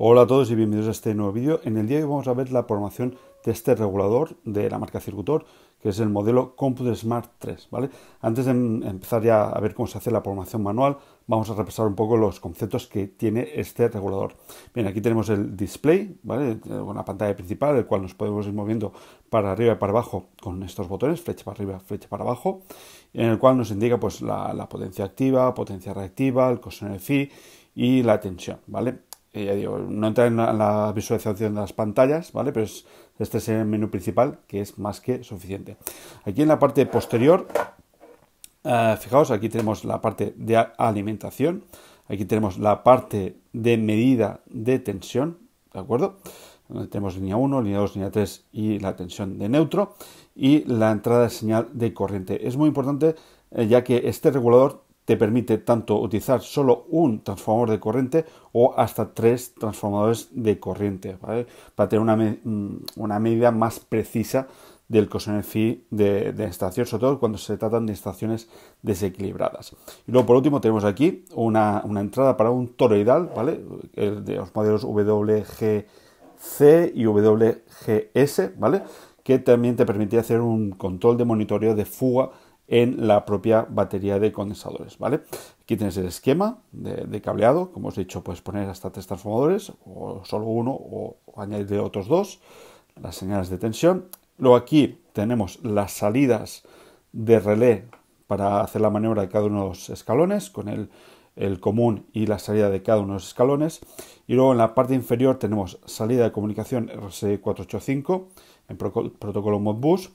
Hola a todos y bienvenidos a este nuevo vídeo. En el día de hoy vamos a ver la programación de este regulador de la marca Circutor, que es el modelo Compute Smart 3. ¿vale? Antes de empezar ya a ver cómo se hace la programación manual, vamos a repasar un poco los conceptos que tiene este regulador. Bien, aquí tenemos el display, ¿vale? Eh, una pantalla principal, el cual nos podemos ir moviendo para arriba y para abajo con estos botones, flecha para arriba, flecha para abajo, en el cual nos indica pues, la, potencia activa, potencia reactiva, el coseno de fi y la tensión. ¿vale? no entra en la, visualización de las pantallas, ¿vale? Pero este es el menú principal, que es más que suficiente. Aquí en la parte posterior, eh, fijaos, aquí tenemos la parte de alimentación, aquí tenemos la parte de medida de tensión, ¿de acuerdo? tenemos línea 1, línea 2, línea 3 y la tensión de neutro y la entrada de señal de corriente. Es muy importante eh, ya que este regulador te permite tanto utilizar solo un transformador de corriente o hasta tres transformadores de corriente, ¿vale? Para tener una, mm, medida más precisa del coseno fi de, de estación, sobre todo cuando se tratan de estaciones desequilibradas. Y luego, por último, tenemos aquí una, entrada para un toroidal, ¿vale? de los modelos WGC y WGS, ¿vale? Que también te permite hacer un control de monitoreo de fuga en la propia batería de condensadores, ¿vale? Aquí tienes el esquema de, cableado, como os he dicho, puedes poner hasta tres transformadores, o solo uno, o, añadir añadirle otros dos, las señales de tensión. Luego aquí tenemos las salidas de relé para hacer la maniobra de cada uno de los escalones, con el, común y la salida de cada uno de los escalones. Y luego en la parte inferior tenemos salida de comunicación rs 485 en protocolo Modbus,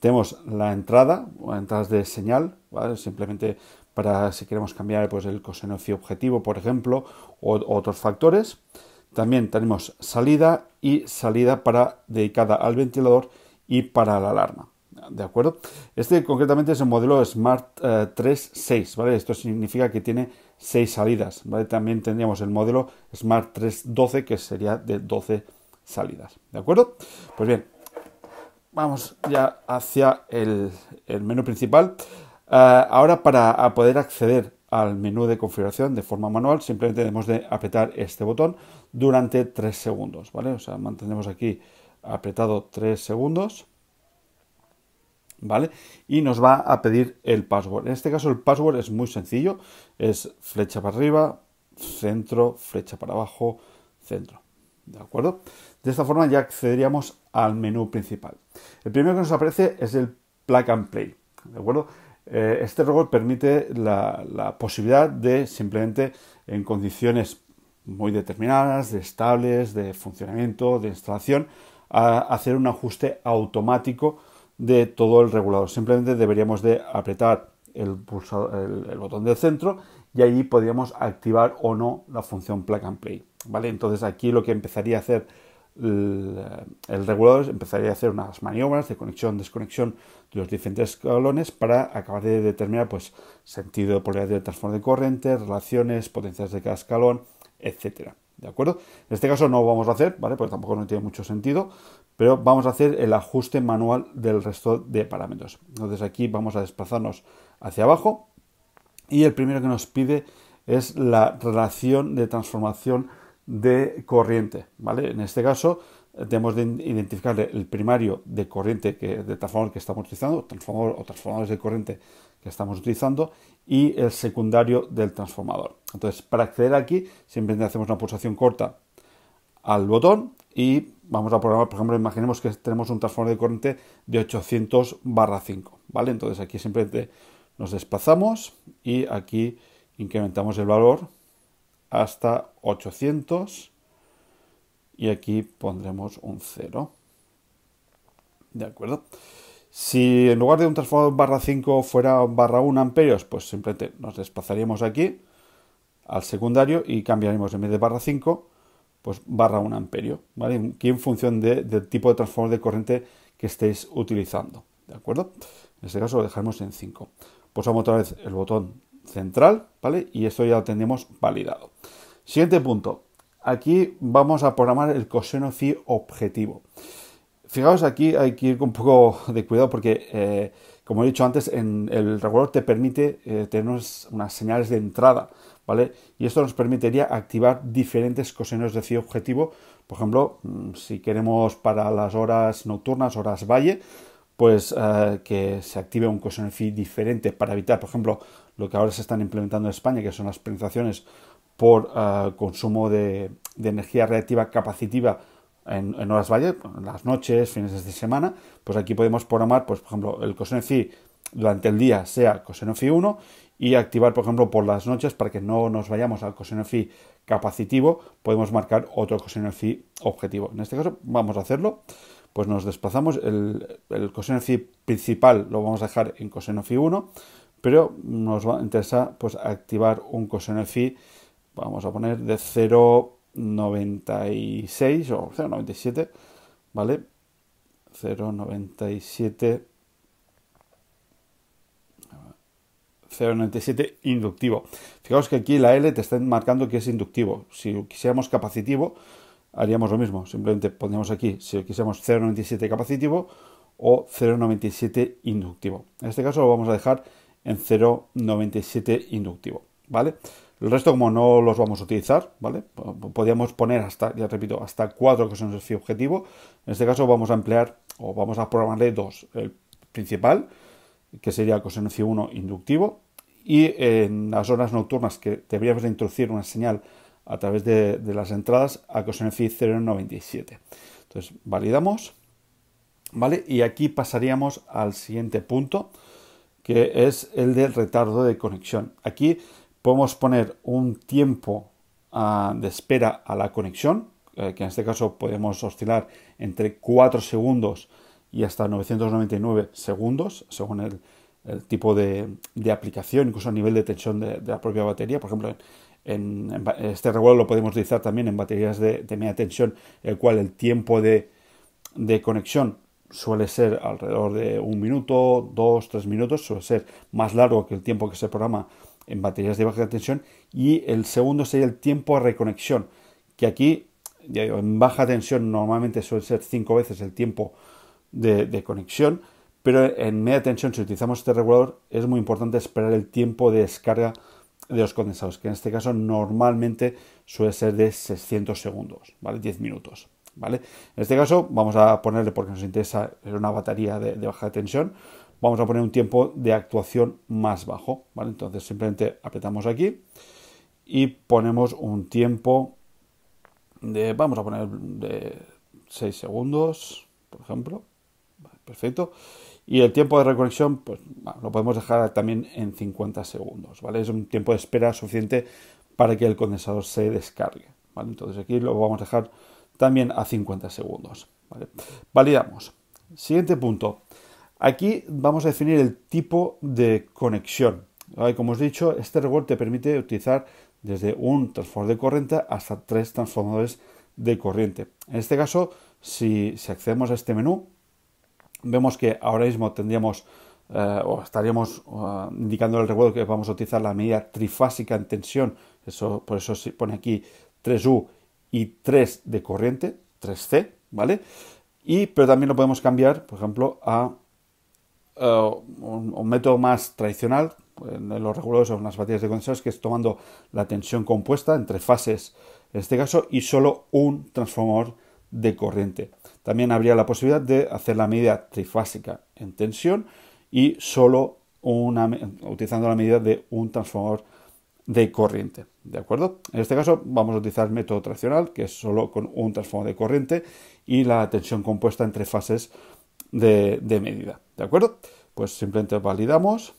tenemos la entrada, o entradas de señal, simplemente para si queremos cambiar pues, el coseno phi objetivo, por ejemplo, o, otros factores. También tenemos salida y salida para dedicada al ventilador y para la alarma. ¿De acuerdo? Este concretamente es el modelo Smart 3.6, eh, ¿vale? Esto significa que tiene 6 salidas, ¿vale? También tendríamos el modelo Smart 3.12, que sería de 12 salidas, ¿de acuerdo? Pues bien, vamos ya hacia el, menú principal. Eh, ahora para poder acceder al menú de configuración de forma manual, simplemente debemos de apretar este botón durante 3 segundos, ¿vale? O sea, mantenemos aquí apretado 3 segundos, ¿vale? Y nos va a pedir el password. En este caso el password es muy sencillo, es flecha para arriba, centro, flecha para abajo, centro. ¿De acuerdo? De esta forma ya accederíamos al menú principal. El primero que nos aparece es el Plug and Play. ¿De acuerdo? Eh, este robot permite la, posibilidad de simplemente en condiciones muy determinadas, de estables, de funcionamiento, de instalación, hacer un ajuste automático de todo el regulador. Simplemente deberíamos de apretar el, el botón del centro y allí podríamos activar o no la función plug and play. ¿vale? Entonces aquí lo que empezaría a hacer el, regulador es empezaría a hacer unas maniobras de conexión, desconexión de los diferentes escalones para acabar de determinar pues, sentido de polaridad del transporte de corriente, relaciones, potencias de cada escalón, etcétera. ¿De acuerdo? En este caso no lo vamos a hacer, ¿vale? Porque tampoco no tiene mucho sentido, pero vamos a hacer el ajuste manual del resto de parámetros. Entonces aquí vamos a desplazarnos hacia abajo y el primero que nos pide es la relación de transformación de corriente, ¿vale? En este caso tenemos de identificar el primario de corriente que, de transformador que estamos utilizando, transformador o transformadores de corriente que estamos utilizando y el secundario del transformador. Entonces, para acceder aquí, simplemente hacemos una pulsación corta al botón y vamos a programar, por ejemplo, imaginemos que tenemos un transformador de corriente de 800 barra 5, ¿vale? Entonces aquí simplemente nos desplazamos y aquí incrementamos el valor hasta 800 y aquí pondremos un 0. ¿De acuerdo? Si en lugar de un transformador barra 5 fuera barra 1 amperios, pues simplemente nos desplazaríamos aquí al secundario y cambiaremos en vez de barra 5, pues barra 1 amperio, ¿vale? Aquí en función del tipo de transformador de corriente que estéis utilizando, ¿de acuerdo? En este caso lo dejaremos en 5. Pulsamos otra vez el botón central, ¿vale? Y esto ya lo tenemos validado. Siguiente punto. Aquí vamos a programar el coseno phi objetivo. Fijaos aquí hay que ir con un poco de cuidado porque, eh, como he dicho antes, en el regulador te permite eh, tener unas señales de entrada, ¿vale? Y esto nos permitiría activar diferentes cosenos de phi objetivo. Por ejemplo, mm, si queremos para las horas nocturnas, horas valle, pues eh, que se active un coseno phi diferente para evitar, por ejemplo, lo que ahora se están implementando en España, que son las penalizaciones por eh, consumo de, energía reactiva capacitiva en, horas valle, las noches, fines de semana, pues aquí podemos programar, pues, por ejemplo, el coseno phi durante el día sea coseno fi 1 y activar, por ejemplo, por las noches, para que no nos vayamos al coseno phi capacitivo, podemos marcar otro coseno phi objetivo. En este caso vamos a hacerlo, pues nos desplazamos, el, coseno phi principal lo vamos a dejar en coseno phi 1, pero nos va a interesar pues, activar un coseno de fi. vamos a poner de 0,96 o 0,97, ¿vale? 0,97 0,97 inductivo. Fijaos que aquí la L te está marcando que es inductivo. Si quisiéramos capacitivo, haríamos lo mismo. Simplemente pondríamos aquí, si quisiéramos 0,97 capacitivo o 0,97 inductivo. En este caso lo vamos a dejar en 0,97 inductivo, ¿vale? El resto, como no los vamos a utilizar, ¿vale? Podríamos poner hasta, ya repito, hasta 4 que son objetivo. En este caso vamos a emplear o vamos a programarle dos. El principal, que sería coseno fi 1 inductivo, y en las horas nocturnas que deberíamos de introducir una señal a través de, las entradas a coseno fi 0,97. Entonces, validamos, ¿vale? Y aquí pasaríamos al siguiente punto, que es el del retardo de conexión. Aquí podemos poner un tiempo ah, de espera a la conexión, eh, que en este caso podemos oscilar entre 4 segundos y hasta 999 segundos, según el, tipo de, aplicación, incluso a nivel de tensión de, la propia batería. Por ejemplo, en, este regulador lo podemos utilizar también en baterías de, de media tensión, el cual el tiempo de, conexión suele ser alrededor de un minuto, dos, tres minutos, suele ser más largo que el tiempo que se programa en baterías de baja tensión y el segundo sería el tiempo de reconexión, que aquí en baja tensión normalmente suele ser cinco veces el tiempo de, de conexión, pero en media tensión si utilizamos este regulador es muy importante esperar el tiempo de descarga de los condensados, que en este caso normalmente suele ser de 600 segundos, ¿vale? 10 minutos. En este caso vamos a ponerle, porque nos interesa una batería de, baja tensión, vamos a poner un tiempo de actuación más bajo, Entonces simplemente apretamos aquí y ponemos un tiempo de, vamos a poner de 6 segundos, por ejemplo, perfecto. Y el tiempo de reconexión, pues lo podemos dejar también en 50 segundos, Es un tiempo de espera suficiente para que el condensador se descargue, Entonces aquí lo vamos a dejar también a 50 segundos. Validamos. Siguiente punto. Aquí vamos a definir el tipo de conexión. Como os he dicho, este reward te permite utilizar desde un transformador de corriente hasta tres transformadores de corriente. En este caso, si, accedemos a este menú, vemos que ahora mismo tendríamos eh, o estaríamos eh, indicando el reward que vamos a utilizar la medida trifásica en tensión. Eso, por eso se pone aquí 3U y 3 de corriente, 3C, ¿vale? Y, pero también lo podemos cambiar, por ejemplo, a, eh, un, método más tradicional, en los reguladores o en las baterías de condensadores, que es tomando la tensión compuesta entre fases, en este caso, y solo un transformador de corriente. También habría la posibilidad de hacer la medida trifásica en tensión y solo una, utilizando la medida de un transformador de corriente. ¿De acuerdo? En este caso vamos a utilizar el método tradicional, que es solo con un transformador de corriente y la tensión compuesta entre fases de, medida. ¿De acuerdo? Pues simplemente validamos.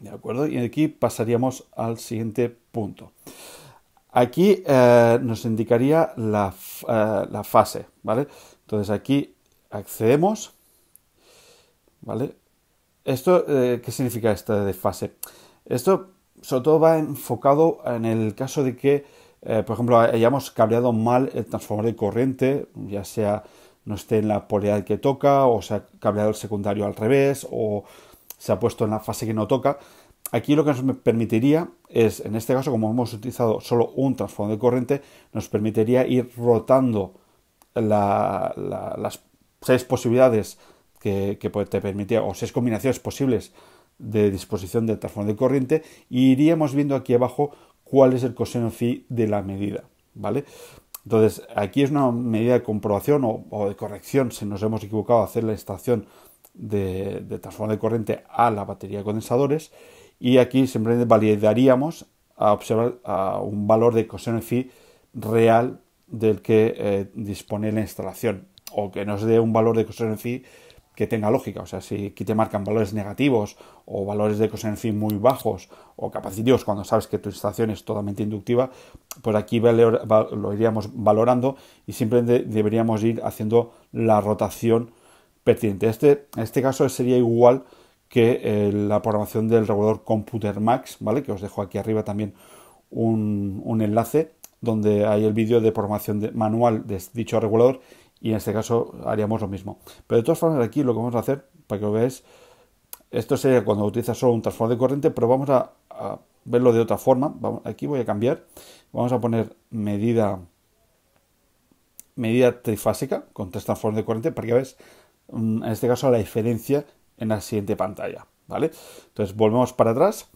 ¿De acuerdo? Y aquí pasaríamos al siguiente punto. Aquí eh, nos indicaría eh, la, fase, ¿vale? Entonces aquí accedemos, ¿vale? ¿Esto eh, qué significa esta de fase? Esto sobre todo va enfocado en el caso de que, eh, por ejemplo, hayamos cableado mal el transformador de corriente, ya sea no esté en la polaridad que toca, o se ha cableado el secundario al revés, o se ha puesto en la fase que no toca. Aquí lo que nos permitiría es, en este caso, como hemos utilizado solo un transformador de corriente, nos permitiría ir rotando las seis posibilidades que, que te permitía, o seis combinaciones posibles de disposición del transformador de corriente y iríamos viendo aquí abajo cuál es el coseno fi de la medida, ¿vale? Entonces, aquí es una medida de comprobación o, de corrección si nos hemos equivocado hacer la instalación de, de transformador de corriente a la batería de condensadores y aquí simplemente validaríamos a observar a un valor de coseno fi real del que eh, dispone la instalación o que nos dé un valor de coseno fi que tenga lógica. O sea, si aquí te marcan valores negativos o valores de fin muy bajos o capacitivos cuando sabes que tu instalación es totalmente inductiva, pues aquí lo iríamos valorando y simplemente deberíamos ir haciendo la rotación pertinente. Este, en este caso sería igual que eh, la programación del regulador Computer Max, ¿vale? Que os dejo aquí arriba también un, enlace donde hay el vídeo de programación manual de dicho regulador y en este caso haríamos lo mismo. Pero de todas formas aquí lo que vamos a hacer, para que lo veáis, esto sería cuando utiliza solo un transformador de corriente, pero vamos a, verlo de otra forma. Vamos, aquí voy a cambiar, vamos a poner medida medida trifásica con tres transformadores de corriente para que veáis mm, en este caso la diferencia en la siguiente pantalla, ¿vale? Entonces volvemos para atrás.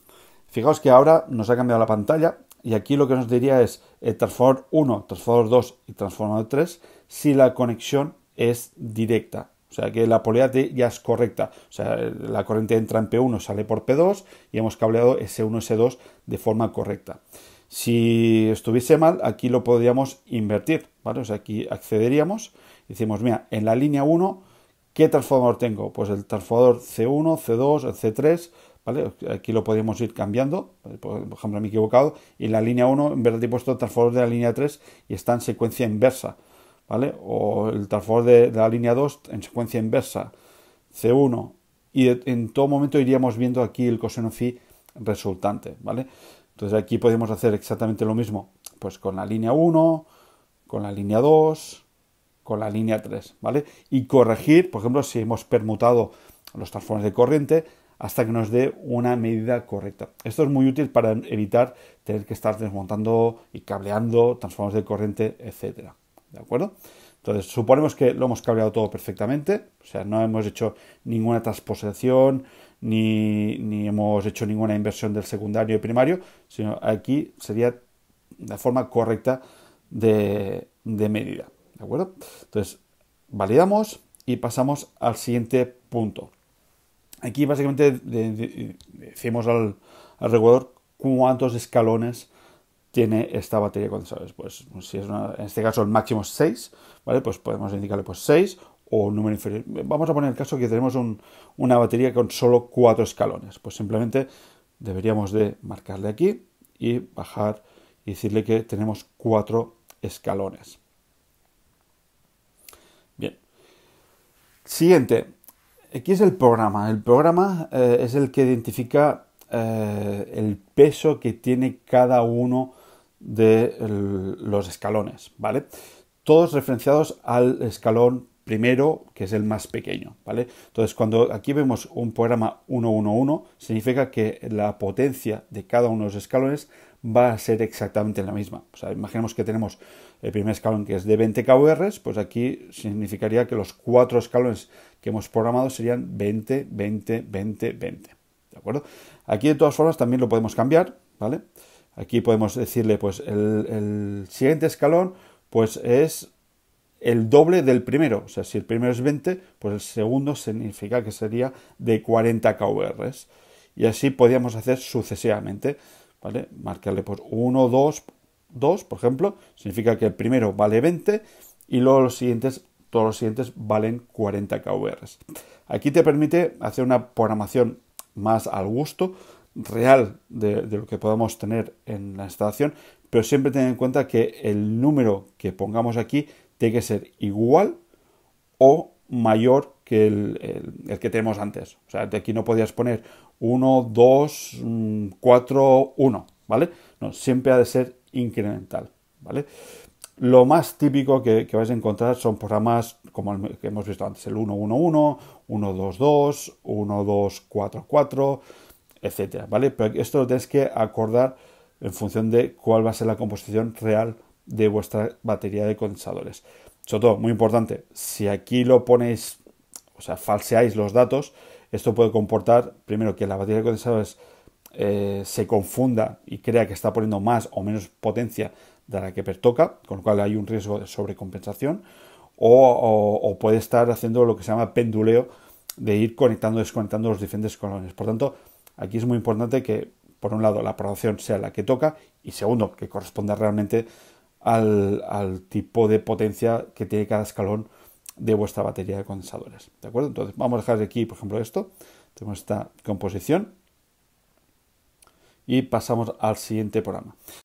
Fijaos que ahora nos ha cambiado la pantalla y aquí lo que nos diría es el transformador 1, transformador 2 y transformador 3 si la conexión es directa. O sea que la polea ya es correcta. O sea, la corriente entra en P1, sale por P2 y hemos cableado S1, S2 de forma correcta. Si estuviese mal, aquí lo podríamos invertir. ¿vale? O sea, aquí accederíamos. Decimos, mira, en la línea 1, ¿qué transformador tengo? Pues el transformador C1, C2, C3. ¿Vale? Aquí lo podríamos ir cambiando, por ejemplo, me he equivocado, y en la línea 1 en verdad he puesto transformador de la línea 3 y está en secuencia inversa. ¿vale? O el transformador de, la línea 2 en secuencia inversa, C1, y en todo momento iríamos viendo aquí el coseno fi resultante, ¿vale? Entonces aquí podemos hacer exactamente lo mismo, pues con la línea 1, con la línea 2, con la línea 3, ¿vale? Y corregir, por ejemplo, si hemos permutado los transformes de corriente hasta que nos dé una medida correcta. Esto es muy útil para evitar tener que estar desmontando y cableando transformadores de corriente, etcétera. ¿de acuerdo? Entonces, suponemos que lo hemos cableado todo perfectamente, o sea, no hemos hecho ninguna transposición, ni, hemos hecho ninguna inversión del secundario y primario, sino aquí sería la forma correcta de, medida, ¿de acuerdo? Entonces, validamos y pasamos al siguiente punto. Aquí básicamente decimos al, al regulador cuántos escalones tiene esta batería sabes? Pues si es en este caso el máximo 6, ¿vale? Pues podemos indicarle pues 6 o un número inferior. Vamos a poner el caso que tenemos una batería con solo 4 escalones. Pues simplemente deberíamos de marcarle aquí y bajar y decirle que tenemos 4 escalones. Bien. Siguiente. Aquí es el programa. El programa eh, es el que identifica eh, el peso que tiene cada uno de los escalones, ¿vale? Todos referenciados al escalón primero, que es el más pequeño, ¿vale? Entonces, cuando aquí vemos un programa 111, significa que la potencia de cada uno de los escalones va a ser exactamente la misma. O sea, imaginemos que tenemos el primer escalón que es de 20 KVR. pues aquí significaría que los cuatro escalones que hemos programado serían 20, 20, 20, 20. ¿De acuerdo? Aquí de todas formas también lo podemos cambiar, ¿vale? vale Aquí podemos decirle, pues el, siguiente escalón, pues es el doble del primero. O sea, si el primero es 20, pues el segundo significa que sería de 40 KVRs. Y así podríamos hacer sucesivamente, ¿vale? Marcarle pues 1, 2, 2, por ejemplo, significa que el primero vale 20 y luego los siguientes, todos los siguientes valen 40 KVRs. Aquí te permite hacer una programación más al gusto, real de, lo que podamos tener en la instalación, pero siempre ten en cuenta que el número que pongamos aquí tiene que ser igual o mayor que el, que tenemos antes. O sea, de aquí no podías poner 1, 2, 4, 1, ¿vale? No, siempre ha de ser incremental, ¿vale? Lo más típico que, vais a encontrar son programas como el que hemos visto antes, el 1, 1, 1, 1, 1, 2, 2, 2, 4, 4 etcétera, ¿vale? Pero esto lo tenéis que acordar en función de cuál va a ser la composición real de vuestra batería de condensadores. Sobre todo, muy importante, si aquí lo ponéis, o sea, falseáis los datos, esto puede comportar, primero, que la batería de condensadores eh, se confunda y crea que está poniendo más o menos potencia de la que pertoca, con lo cual hay un riesgo de sobrecompensación, o, puede estar haciendo lo que se llama penduleo de ir conectando y desconectando los diferentes colones. Por tanto, Aquí es muy importante que, por un lado, la producción sea la que toca y, segundo, que corresponda realmente al, tipo de potencia que tiene cada escalón de vuestra batería de condensadores. ¿De acuerdo? Entonces, vamos a dejar aquí, por ejemplo, esto. Tenemos esta composición y pasamos al siguiente programa.